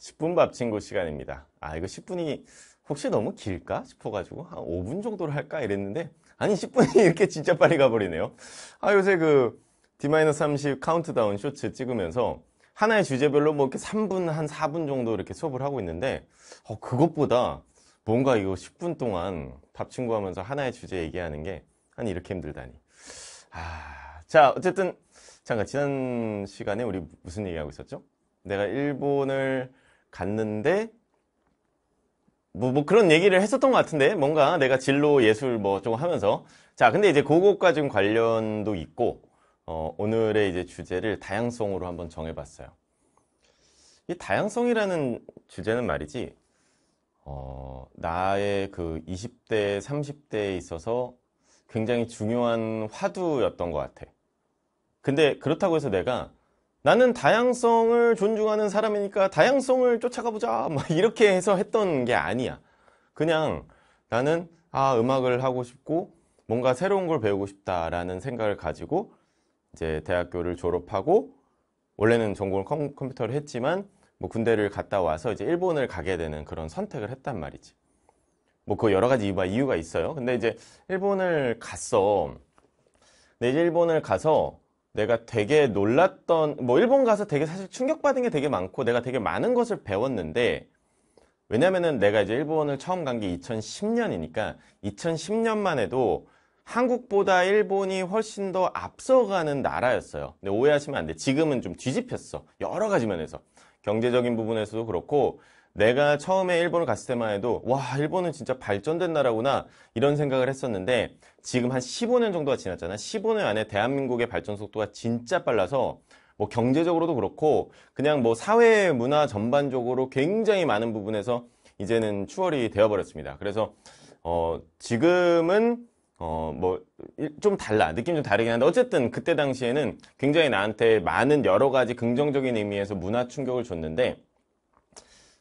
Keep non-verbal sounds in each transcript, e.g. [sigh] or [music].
10분밥 친구 시간입니다. 아, 이거 10분이 혹시 너무 길까 싶어가지고 한 5분 정도로 할까 이랬는데 아니 10분이 [laughs] 이렇게 진짜 빨리 가버리네요. 아, 요새 그 D-30 카운트다운 쇼츠 찍으면서 하나의 주제별로 뭐 이렇게 3분, 한 4분 정도 이렇게 수업을 하고 있는데 어, 그것보다 뭔가 이거 10분 동안 밥 친구 하면서 하나의 주제 얘기하는 게 아니 이렇게 힘들다니. 아, 자, 어쨌든 잠깐 지난 시간에 우리 무슨 얘기하고 있었죠? 내가 일본을 갔는데 뭐, 뭐 그런 얘기를 했었던 것 같은데 뭔가 내가 진로 예술 뭐 좀 하면서 자 근데 이제 그것과 좀 관련도 있고 어, 오늘의 이제 주제를 다양성으로 한번 정해봤어요. 이 다양성이라는 주제는 말이지 어, 나의 그 20대, 30대에 있어서 굉장히 중요한 화두였던 것 같아. 근데 그렇다고 해서 내가 나는 다양성을 존중하는 사람이니까 다양성을 쫓아가 보자 [laughs] 막 이렇게 해서 했던 게 아니야 그냥 나는 아 음악을 하고 싶고 뭔가 새로운 걸 배우고 싶다라는 생각을 가지고 이제 대학교를 졸업하고 원래는 전공을 컴, 컴퓨터를 했지만 뭐 군대를 갔다 와서 이제 일본을 가게 되는 그런 선택을 했단 말이지 뭐 그 여러 가지 이유가 있어요 근데 이제 일본을 갔어 근데 이제 일본을 가서 내가 되게 놀랐던 뭐 일본 가서 되게 사실 충격받은 게 되게 많고 내가 되게 많은 것을 배웠는데 왜냐면은 내가 이제 일본을 처음 간 게 2010년이니까 2010년만 해도 한국보다 일본이 훨씬 더 앞서가는 나라였어요. 근데 오해하시면 안 돼. 지금은 좀 뒤집혔어. 여러 가지 면에서. 경제적인 부분에서도 그렇고 내가 처음에 일본을 갔을 때만 해도 와 일본은 진짜 발전된 나라구나 이런 생각을 했었는데 지금 한 15년 정도가 지났잖아 15년 안에 대한민국의 발전 속도가 진짜 빨라서 뭐 경제적으로도 그렇고 그냥 뭐 사회 문화 전반적으로 굉장히 많은 부분에서 이제는 추월이 되어버렸습니다 그래서 어 지금은 어뭐 좀 달라 느낌 좀 다르긴 한데 어쨌든 그때 당시에는 굉장히 나한테 많은 여러 가지 긍정적인 의미에서 문화 충격을 줬는데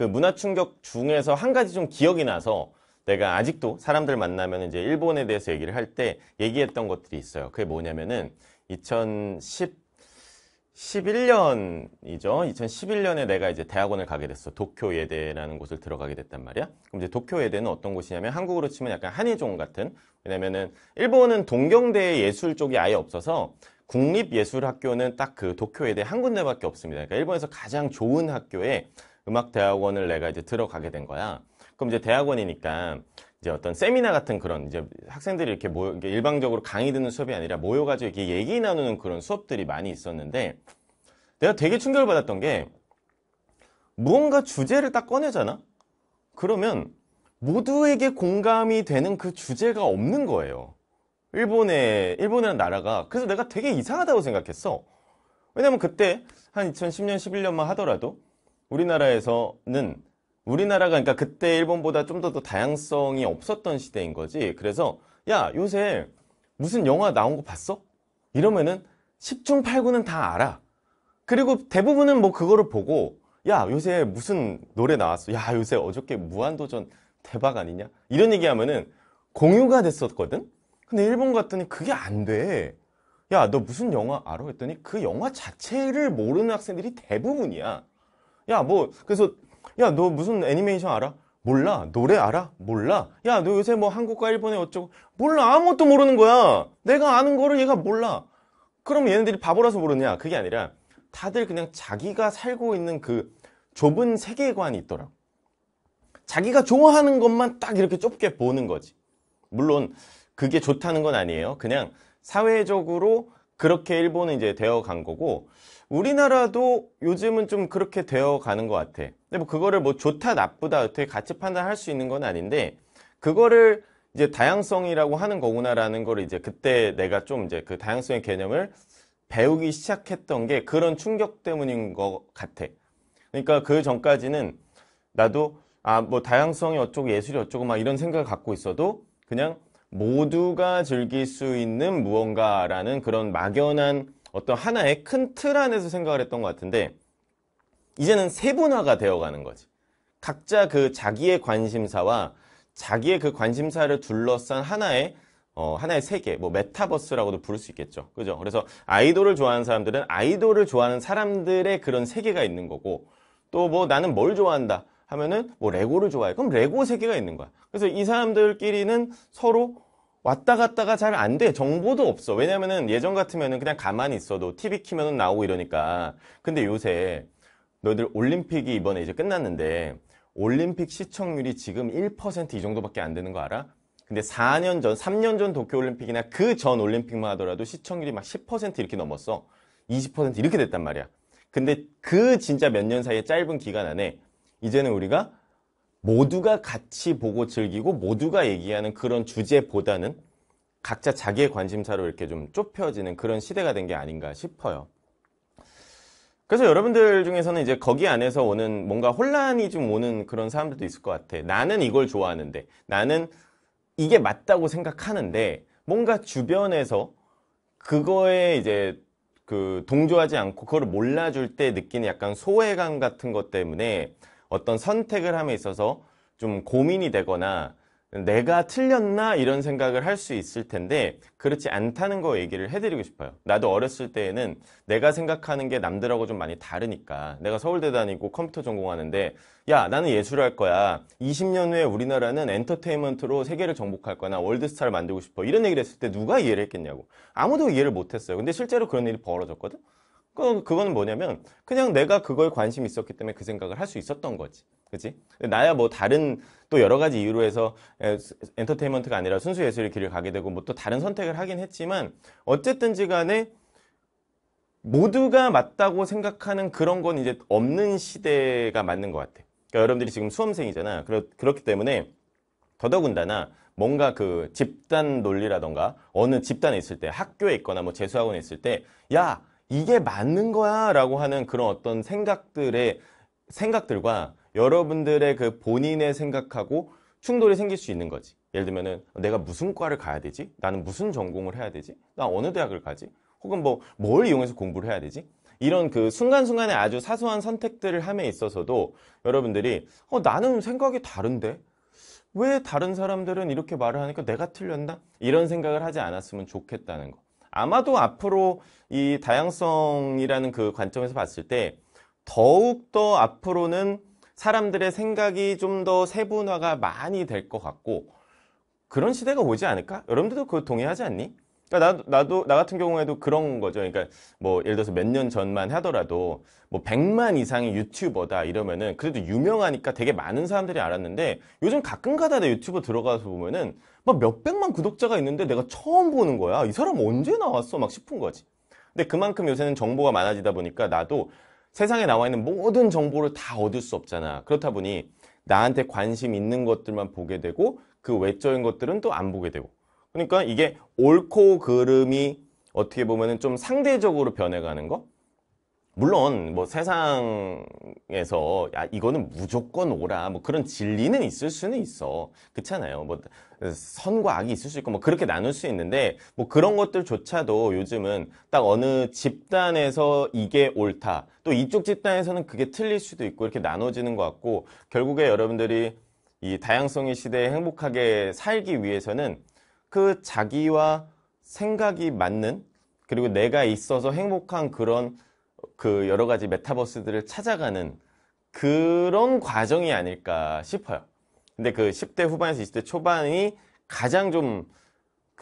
그 문화 충격 중에서 한 가지 좀 기억이 나서 내가 아직도 사람들 만나면 이제 일본에 대해서 얘기를 할 때 얘기했던 것들이 있어요. 그게 뭐냐면은 2010 11년이죠. 2011년에 내가 이제 대학원을 가게 됐어. 도쿄 예대라는 곳을 들어가게 됐단 말이야. 그럼 이제 도쿄 예대는 어떤 곳이냐면 한국으로 치면 약간 한의종 같은. 왜냐면은 일본은 동경대 예술 쪽이 아예 없어서 국립예술학교는 딱 그 도쿄 예대 한 군데밖에 없습니다. 그러니까 일본에서 가장 좋은 학교에 음악대학원을 내가 이제 들어가게 된 거야. 그럼 이제 대학원이니까 이제 어떤 세미나 같은 그런 이제 학생들이 이렇게 모여, 일방적으로 강의 듣는 수업이 아니라 모여가지고 이렇게 얘기 나누는 그런 수업들이 많이 있었는데 내가 되게 충격을 받았던 게 무언가 주제를 딱 꺼내잖아? 그러면 모두에게 공감이 되는 그 주제가 없는 거예요. 일본에 일본이라는 나라가. 그래서 내가 되게 이상하다고 생각했어. 왜냐면 그때 한 2010년, 11년만 하더라도 우리나라에서는 우리나라가 그러니까 그때 일본보다 좀 더 다양성이 없었던 시대인 거지. 그래서 야 요새 무슨 영화 나온 거 봤어? 이러면은 10중 8구는 다 알아. 그리고 대부분은 뭐 그거를 보고 야 요새 무슨 노래 나왔어? 야 요새 어저께 무한도전 대박 아니냐? 이런 얘기하면은 공유가 됐었거든? 근데 일본 갔더니 그게 안 돼. 야 너 무슨 영화 알아? 했더니 그 영화 자체를 모르는 학생들이 대부분이야. 야뭐 그래서 야 너 무슨 애니메이션 알아? 몰라 노래 알아? 몰라 야 너 요새 뭐 한국과 일본에 어쩌고 몰라 아무것도 모르는 거야 내가 아는 거를 얘가 몰라 그럼 얘네들이 바보라서 모르냐 그게 아니라 다들 그냥 자기가 살고 있는 그 좁은 세계관이 있더라고 자기가 좋아하는 것만 딱 이렇게 좁게 보는 거지 물론 그게 좋다는 건 아니에요 그냥 사회적으로 그렇게 일본은 이제 되어 간 거고 우리나라도 요즘은 좀 그렇게 되어 가는 것 같아. 근데 뭐 그거를 뭐 좋다 나쁘다 어떻게 같이 판단할 수 있는 건 아닌데 그거를 이제 다양성이라고 하는 거구나라는 걸 이제 그때 내가 좀 이제 그 다양성의 개념을 배우기 시작했던 게 그런 충격 때문인 것 같아. 그러니까 그 전까지는 나도 아 뭐 다양성이 어쩌고 예술이 어쩌고 막 이런 생각을 갖고 있어도 그냥 모두가 즐길 수 있는 무언가라는 그런 막연한 어떤 하나의 큰 틀 안에서 생각을 했던 것 같은데 이제는 세분화가 되어가는 거지. 각자 그 자기의 관심사와 자기의 그 관심사를 둘러싼 하나의 어, 하나의 세계, 뭐 메타버스라고도 부를 수 있겠죠. 그죠? 그래서 아이돌을 좋아하는 사람들은 아이돌을 좋아하는 사람들의 그런 세계가 있는 거고 또 뭐 나는 뭘 좋아한다 하면은 뭐 레고를 좋아해. 그럼 레고 세계가 있는 거야. 그래서 이 사람들끼리는 서로 왔다 갔다가 잘 안 돼. 정보도 없어. 왜냐면은 예전 같으면은 그냥 가만히 있어도 TV 키면은 나오고 이러니까. 근데 요새 너희들 올림픽이 이번에 이제 끝났는데 올림픽 시청률이 지금 1%이 정도밖에 안 되는 거 알아? 근데 4년 전, 3년 전 도쿄올림픽이나 그 전 올림픽만 하더라도 시청률이 막 10% 이렇게 넘었어. 20% 이렇게 됐단 말이야. 근데 그 진짜 몇 년 사이에 짧은 기간 안에 이제는 우리가 모두가 같이 보고 즐기고 모두가 얘기하는 그런 주제보다는 각자 자기의 관심사로 이렇게 좀 좁혀지는 그런 시대가 된 게 아닌가 싶어요. 그래서 여러분들 중에서는 이제 거기 안에서 오는 뭔가 혼란이 좀 오는 그런 사람들도 있을 것 같아. 나는 이걸 좋아하는데, 나는 이게 맞다고 생각하는데, 뭔가 주변에서 그거에 이제 그 동조하지 않고 그걸 몰라줄 때 느끼는 약간 소외감 같은 것 때문에 어떤 선택을 함에 있어서 좀 고민이 되거나 내가 틀렸나 이런 생각을 할 수 있을 텐데 그렇지 않다는 거 얘기를 해드리고 싶어요. 나도 어렸을 때에는 내가 생각하는 게 남들하고 좀 많이 다르니까 내가 서울대 다니고 컴퓨터 전공하는데 야 나는 예술을 할 거야. 20년 후에 우리나라는 엔터테인먼트로 세계를 정복할 거나 월드스타를 만들고 싶어 이런 얘기를 했을 때 누가 이해를 했겠냐고 아무도 이해를 못했어요. 근데 실제로 그런 일이 벌어졌거든. 그건, 그건 뭐냐면 그냥 내가 그걸 관심이 있었기 때문에 그 생각을 할 수 있었던 거지. 그지 나야 뭐 다른 또 여러 가지 이유로 해서 엔터테인먼트가 아니라 순수 예술의 길을 가게 되고 뭐 또 다른 선택을 하긴 했지만 어쨌든지 간에 모두가 맞다고 생각하는 그런 건 이제 없는 시대가 맞는 것 같아. 그러니까 여러분들이 지금 수험생이잖아. 그렇, 그렇기 때문에 더더군다나 뭔가 그 집단 논리라던가 어느 집단에 있을 때 학교에 있거나 뭐 재수학원에 있을 때 야, 이게 맞는 거야 라고 하는 그런 어떤 생각들의 생각들과 여러분들의 그 본인의 생각하고 충돌이 생길 수 있는 거지. 예를 들면은 내가 무슨 과를 가야 되지? 나는 무슨 전공을 해야 되지? 나 어느 대학을 가지? 혹은 뭐 뭘 이용해서 공부를 해야 되지? 이런 그순간순간에 아주 사소한 선택들을 함에 있어서도 여러분들이 어, 나는 생각이 다른데 왜 다른 사람들은 이렇게 말을 하니까 내가 틀렸나? 이런 생각을 하지 않았으면 좋겠다는 거. 아마도 앞으로 이 다양성이라는 그 관점에서 봤을 때 더욱더 앞으로는 사람들의 생각이 좀 더 세분화가 많이 될 것 같고 그런 시대가 오지 않을까? 여러분들도 그 동의하지 않니? 그러 그러니까 나, 나도 나 같은 경우에도 그런 거죠. 그러니까 뭐 예를 들어서 몇 년 전만 하더라도 뭐 100만 이상의 유튜버다 이러면은 그래도 유명하니까 되게 많은 사람들이 알았는데 요즘 가끔가다 내 유튜브 들어가서 보면은 막 몇백만 구독자가 있는데 내가 처음 보는 거야. 이 사람 언제 나왔어? 막 싶은 거지. 근데 그만큼 요새는 정보가 많아지다 보니까 나도 세상에 나와 있는 모든 정보를 다 얻을 수 없잖아. 그렇다 보니 나한테 관심 있는 것들만 보게 되고 그 외적인 것들은 또 안 보게 되고. 그러니까 이게 옳고 그름이 어떻게 보면은 좀 상대적으로 변해가는 거? 물론 뭐 세상에서 야 이거는 무조건 오라 뭐 그런 진리는 있을 수는 있어 그렇잖아요 뭐 선과 악이 있을 수 있고 뭐 그렇게 나눌 수 있는데 뭐 그런 것들조차도 요즘은 딱 어느 집단에서 이게 옳다 또 이쪽 집단에서는 그게 틀릴 수도 있고 이렇게 나눠지는 것 같고 결국에 여러분들이 이 다양성의 시대에 행복하게 살기 위해서는 그 자기와 생각이 맞는 그리고 내가 있어서 행복한 그런 그 여러 가지 메타버스들을 찾아가는 그런 과정이 아닐까 싶어요. 근데 그 10대 후반에서 20대 초반이 가장 좀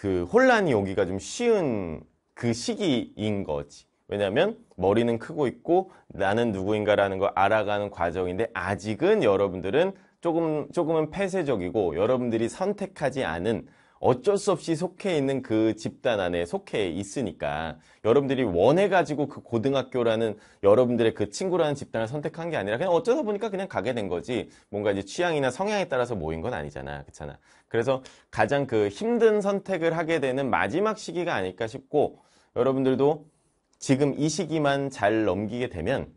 그 혼란이 오기가 좀 쉬운 그 시기인 거지. 왜냐면 머리는 크고 있고 나는 누구인가라는 걸 알아가는 과정인데 아직은 여러분들은 조금, 조금은 폐쇄적이고 여러분들이 선택하지 않은 어쩔 수 없이 속해 있는 그 집단 안에 속해 있으니까 여러분들이 원해가지고 그 고등학교라는 여러분들의 그 친구라는 집단을 선택한 게 아니라 그냥 어쩌다 보니까 그냥 가게 된 거지 뭔가 이제 취향이나 성향에 따라서 모인 건 아니잖아 그렇잖아 그래서 가장 그 힘든 선택을 하게 되는 마지막 시기가 아닐까 싶고 여러분들도 지금 이 시기만 잘 넘기게 되면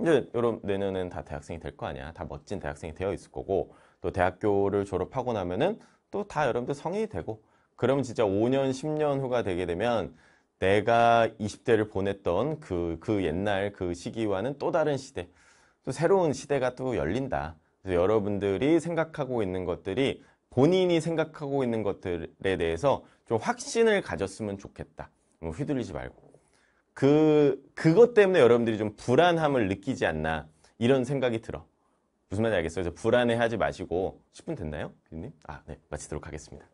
이제 여러분 내년엔 다 대학생이 될 거 아니야 다 멋진 대학생이 되어 있을 거고 또 대학교를 졸업하고 나면은 또다 여러분들 성인이 되고 그럼 진짜 5년, 10년 후가 되게 되면 내가 20대를 보냈던 그, 그 옛날 그 시기와는 또 다른 시대, 또 새로운 시대가 또 열린다. 그래서 여러분들이 생각하고 있는 것들이 본인이 생각하고 있는 것들에 대해서 좀 확신을 가졌으면 좋겠다. 뭐 휘둘리지 말고. 그, 그것 때문에 여러분들이 좀 불안함을 느끼지 않나 이런 생각이 들어. 무슨 말인지 알겠어요? 불안해하지 마시고 10분 됐나요? 님 아, 네. 마치도록 하겠습니다.